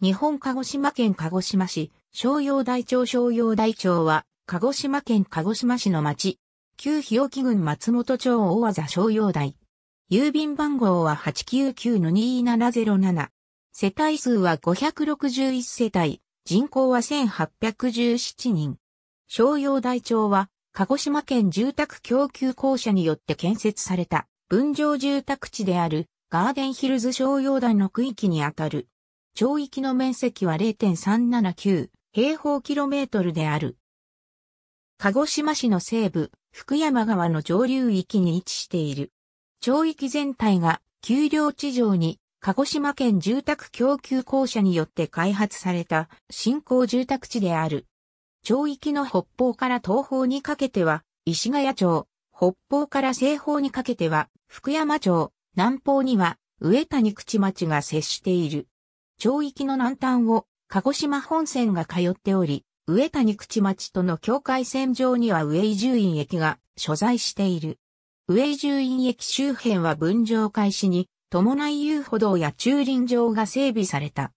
日本鹿児島県鹿児島市、商用台町商用台町は、鹿児島県鹿児島市の町、旧日置郡松本町大和商用台。郵便番号は899-2707。世帯数は561世帯、人口は1817人。商用台町は、鹿児島県住宅供給公社によって建設された、分譲住宅地である、ガーデンヒルズ商用台の区域にあたる。町域の面積は0.379平方キロメートルである。鹿児島市の西部、福山川の上流域に位置している。町域全体が丘陵地上に鹿児島県住宅供給公社によって開発された新興住宅地である。町域の北方から東方にかけては石ヶ谷町、北方から西方にかけては福山町、南方には上谷口町が接している。町域の南端を鹿児島本線が通っており、上谷口町との境界線上には上伊集院駅が所在している。上伊集院駅周辺は分譲開始に伴い遊歩道や駐輪場が整備された。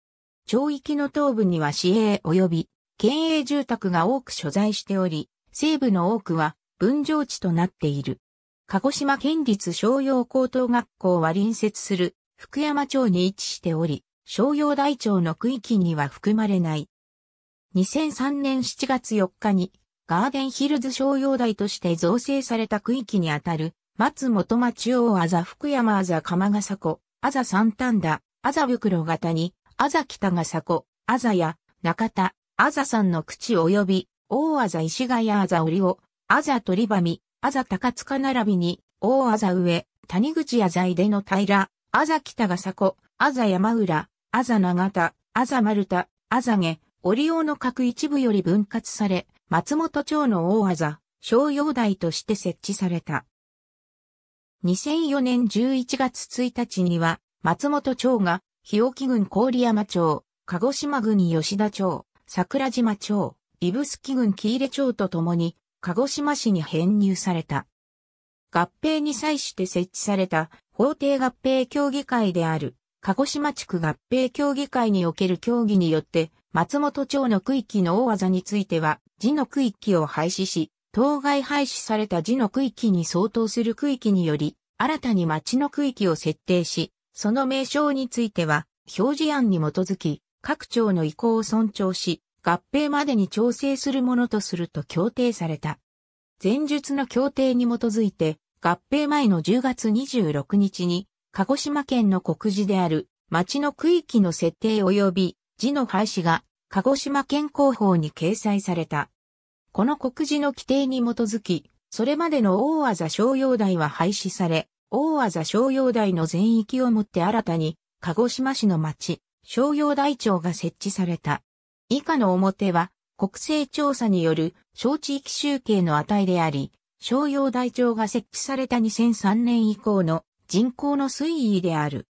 町域の東部には市営及び県営住宅が多く所在しており、西部の多くは分譲地となっている。鹿児島県立商用高等学校は隣接する福山町に位置しており、商用台帳の区域には含まれない。2003年7月4日にガーデンヒルズ商用台として造成された区域にあたる松本町王あざ福山あざ釜ヶ迫、あざ三反田、あざ袋型に、あざ北ヶ迫、あざや中田、あざさんの口及び、大あざ石ヶ谷あざ折を、あざ鳥羽見、あざ高塚並びに、大あざ上、谷口あざでの平、あざ北ヶ迫、あざ山浦、アザ長田、アザ丸田、アザゲ、オリオの各一部より分割され、松本町の大アザ、商用台として設置された。2004年11月1日には、松本町が、日置郡郡山町、鹿児島郡吉田町、桜島町、指宿郡木入町とともに、鹿児島市に編入された。合併に際して設置された法定合併協議会である。鹿児島地区合併協議会における協議によって、松本町の区域の大技については、字の区域を廃止し、当該廃止された字の区域に相当する区域により、新たに町の区域を設定し、その名称については、表示案に基づき、各町の意向を尊重し、合併までに調整するものとすると協定された。前述の協定に基づいて、合併前の10月26日に、鹿児島県の国字である町の区域の設定及び字の廃止が鹿児島県広報に掲載された。この国字の規定に基づき、それまでの大技商用台は廃止され、大技商用台の全域をもって新たに、鹿児島市の町、商用台帳が設置された。以下の表は、国勢調査による小地域集計の値であり、商用台帳が設置された2003年以降の人口の推移である。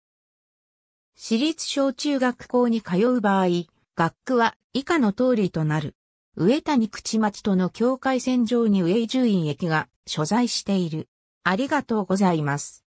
私立小中学校に通う場合、学区は以下の通りとなる。上谷口町との境界線上に上住院駅が所在している。ありがとうございます。